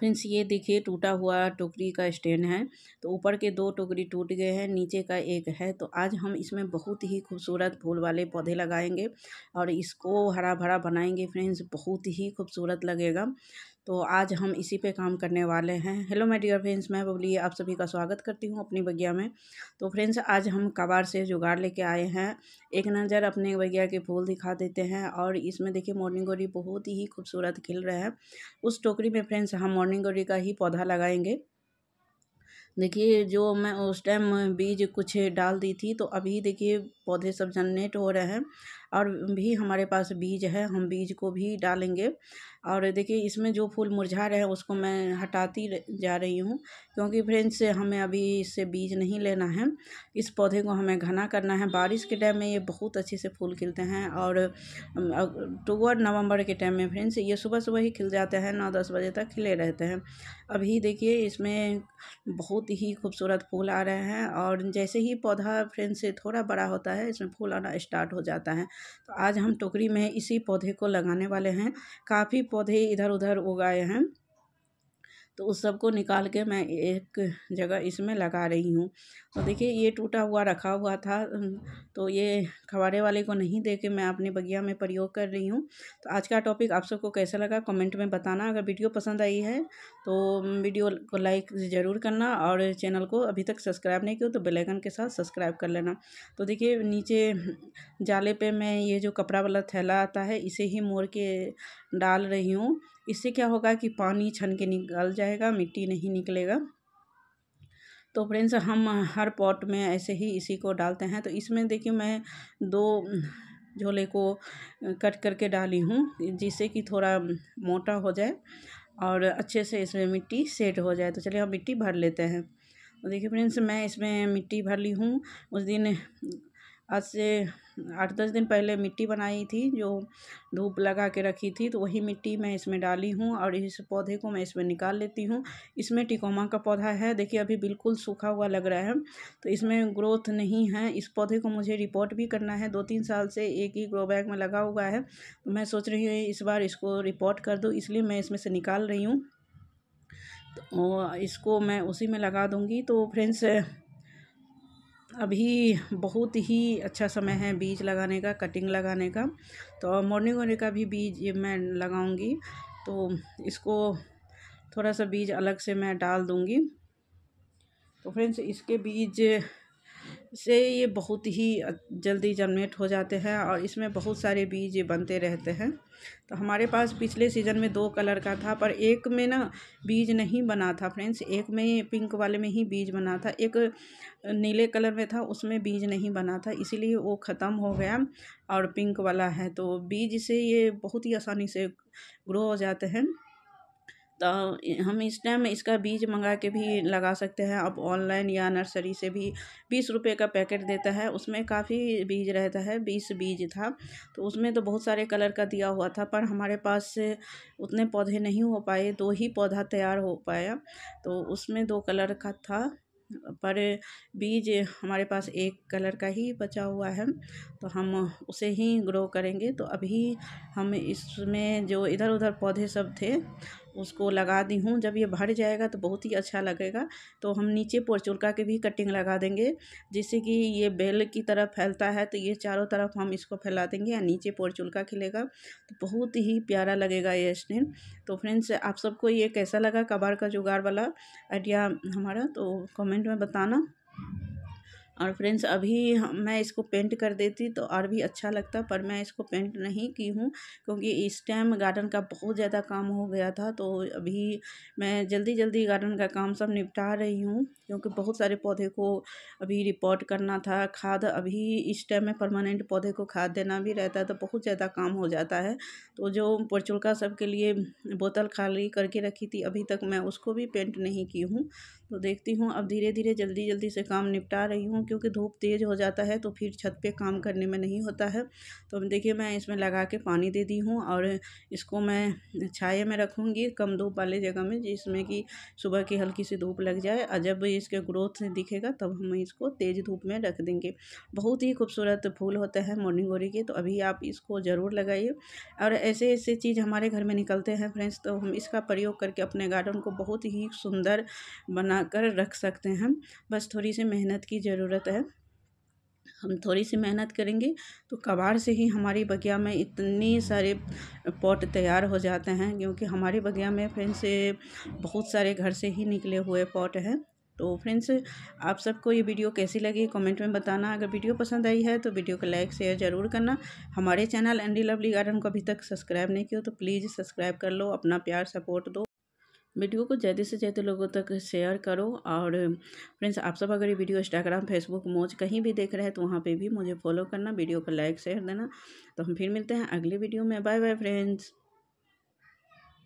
friends ये देखिए टूटा हुआ टोकरी का स्टैंड है तो ऊपर के दो टोकरी टूट गए हैं नीचे का एक है तो आज हम इसमें बहुत ही खूबसूरत फूल वाले पौधे लगाएंगे और इसको हरा भरा बनाएंगे फ्रेंड्स बहुत ही खूबसूरत लगेगा तो आज हम इसी पे काम करने वाले हैं हेलो माय डियर फ्रेंड्स मैं बबली आप सभी का स्वागत करती हूँ अपनी बगिया में तो फ्रेंड्स आज हम कबाड़ से जुगाड़ लेके आए हैं एक नज़र अपने बगिया के फूल दिखा देते हैं और इसमें देखिए मॉर्निंग गोरी बहुत ही खूबसूरत खिल रहे हैं उस टोकरी में फ्रेंड्स हम मॉर्निंग गोरी का ही पौधा लगाएंगे देखिए जो मैं उस टाइम बीज कुछ डाल दी थी तो अभी देखिए पौधे सब जनरेट हो रहे हैं और भी हमारे पास बीज है हम बीज को भी डालेंगे और देखिए इसमें जो फूल मुरझा रहे हैं उसको मैं हटाती जा रही हूँ क्योंकि फ्रेंड्स हमें अभी इससे बीज नहीं लेना है इस पौधे को हमें घना करना है बारिश के टाइम में ये बहुत अच्छे से फूल खिलते हैं और अक्टूबर नवंबर के टाइम में फ्रेंड्स ये सुबह सुबह ही खिल जाते हैं नौ दस बजे तक खिले रहते हैं अभी देखिए इसमें बहुत ही खूबसूरत फूल आ रहे हैं और जैसे ही पौधा फ्रेंड्स से थोड़ा बड़ा होता है इसमें फूल आना स्टार्ट हो जाता है तो आज हम टोकरी में इसी पौधे को लगाने वाले हैं काफ़ी पौधे इधर उधर उगाए हैं तो उस सब को निकाल के मैं एक जगह इसमें लगा रही हूँ तो देखिए ये टूटा हुआ रखा हुआ था तो ये खबारे वाले को नहीं दे के मैं अपने बगिया में प्रयोग कर रही हूँ तो आज का टॉपिक आप सबको कैसा लगा कमेंट में बताना अगर वीडियो पसंद आई है तो वीडियो को लाइक ज़रूर करना और चैनल को अभी तक सब्सक्राइब नहीं किया तो बेलाइकन के साथ सब्सक्राइब कर लेना तो देखिए नीचे जाले पर मैं ये जो कपड़ा वाला थैला आता है इसे ही मोड़ के डाल रही हूँ इससे क्या होगा कि पानी छन के निकल जाएगा मिट्टी नहीं निकलेगा तो फ्रेंड्स हम हर पॉट में ऐसे ही इसी को डालते हैं तो इसमें देखिए मैं दो झोले को कट करके डाली हूँ जिससे कि थोड़ा मोटा हो जाए और अच्छे से इसमें मिट्टी सेट हो जाए तो चलिए हम मिट्टी भर लेते हैं तो देखिए फ्रेंड्स मैं इसमें मिट्टी भर ली हूँ उस दिन आज से आठ दस दिन पहले मिट्टी बनाई थी जो धूप लगा के रखी थी तो वही मिट्टी मैं इसमें डाली हूँ और इस पौधे को मैं इसमें निकाल लेती हूँ इसमें टिकोमा का पौधा है देखिए अभी बिल्कुल सूखा हुआ लग रहा है तो इसमें ग्रोथ नहीं है इस पौधे को मुझे रिपोर्ट भी करना है दो तीन साल से एक ही ग्रो बैग में लगा हुआ है तो मैं सोच रही हूँ इस बार इसको रिपोर्ट कर दूँ इसलिए मैं इसमें से निकाल रही हूँ तो इसको मैं उसी में लगा दूँगी तो फ्रेंड्स अभी बहुत ही अच्छा समय है बीज लगाने का कटिंग लगाने का तो मॉर्निंग होने का भी बीज मैं लगाऊंगी तो इसको थोड़ा सा बीज अलग से मैं डाल दूंगी तो फ्रेंड्स इसके बीज से ये बहुत ही जल्दी जनरेट हो जाते हैं और इसमें बहुत सारे बीज बनते रहते हैं तो हमारे पास पिछले सीज़न में दो कलर का था पर एक में ना बीज नहीं बना था फ्रेंड्स एक में पिंक वाले में ही बीज बना था एक नीले कलर में था उसमें बीज नहीं बना था इसीलिए वो ख़त्म हो गया और पिंक वाला है तो बीज से ये बहुत ही आसानी से ग्रो हो जाते हैं तो हम इस टाइम इसका बीज मंगा के भी लगा सकते हैं अब ऑनलाइन या नर्सरी से भी बीस रुपये का पैकेट देता है उसमें काफ़ी बीज रहता है बीस बीज था तो उसमें तो बहुत सारे कलर का दिया हुआ था पर हमारे पास उतने पौधे नहीं हो पाए दो ही पौधा तैयार हो पाया तो उसमें दो कलर का था पर बीज हमारे पास एक कलर का ही बचा हुआ है तो हम उसे ही ग्रो करेंगे तो अभी हम इसमें जो इधर उधर पौधे सब थे उसको लगा दी हूँ जब ये भर जाएगा तो बहुत ही अच्छा लगेगा तो हम नीचे पोरचुलका के भी कटिंग लगा देंगे जिससे कि ये बेल की तरफ फैलता है तो ये चारों तरफ हम इसको फैला देंगे या नीचे पोरचुलका खिलेगा तो बहुत ही प्यारा लगेगा ये स्टेन तो फ्रेंड्स आप सबको ये कैसा लगा कबाड़ का जुगाड़ वाला आइडिया हमारा तो कमेंट में बताना और फ्रेंड्स अभी मैं इसको पेंट कर देती तो और भी अच्छा लगता पर मैं इसको पेंट नहीं की हूँ क्योंकि इस टाइम गार्डन का बहुत ज़्यादा काम हो गया था तो अभी मैं जल्दी जल्दी गार्डन का काम सब निपटा रही हूँ क्योंकि बहुत सारे पौधे को अभी रिपोर्ट करना था खाद अभी इस टाइम में परमानेंट पौधे को खाद देना भी रहता है तो बहुत ज़्यादा काम हो जाता है तो जो परचुलका सब के लिए बोतल खाली करके रखी थी अभी तक मैं उसको भी पेंट नहीं की हूँ तो देखती हूँ अब धीरे धीरे जल्दी जल्दी से काम निपटा रही हूँ क्योंकि धूप तेज़ हो जाता है तो फिर छत पे काम करने में नहीं होता है तो देखिए मैं इसमें लगा के पानी दे दी हूँ और इसको मैं छाए में रखूँगी कम धूप वाले जगह में जिसमें कि सुबह की हल्की सी धूप लग जाए और जब इसके ग्रोथ दिखेगा तब हम इसको तेज़ धूप में रख देंगे बहुत ही खूबसूरत फूल होता है मॉर्निंग गोरी के तो अभी आप इसको ज़रूर लगाइए और ऐसे ऐसे चीज़ हमारे घर में निकलते हैं फ्रेंड्स तो हम इसका प्रयोग करके अपने गार्डन को बहुत ही सुंदर बनाकर रख सकते हैं बस थोड़ी सी मेहनत की ज़रूरत रहता है हम थोड़ी सी मेहनत करेंगे तो कबाड़ से ही हमारी बगिया में इतने सारे पॉट तैयार हो जाते हैं क्योंकि हमारे बगिया में फ्रेंड्स बहुत सारे घर से ही निकले हुए पॉट हैं तो फ्रेंड्स आप सबको ये वीडियो कैसी लगी कमेंट में बताना अगर वीडियो पसंद आई है तो वीडियो को लाइक शेयर ज़रूर करना हमारे चैनल एंडी लवली गार्डन को अभी तक सब्सक्राइब नहीं किया तो प्लीज़ सब्सक्राइब कर लो अपना प्यार सपोर्ट दो वीडियो को ज़्यादा से ज़्यादा लोगों तक शेयर करो और फ्रेंड्स आप सब अगर ये वीडियो इंस्टाग्राम फेसबुक मोज कहीं भी देख रहे हैं तो वहाँ पे भी मुझे फॉलो करना वीडियो को लाइक शेयर देना तो हम फिर मिलते हैं अगले वीडियो में बाय बाय फ्रेंड्स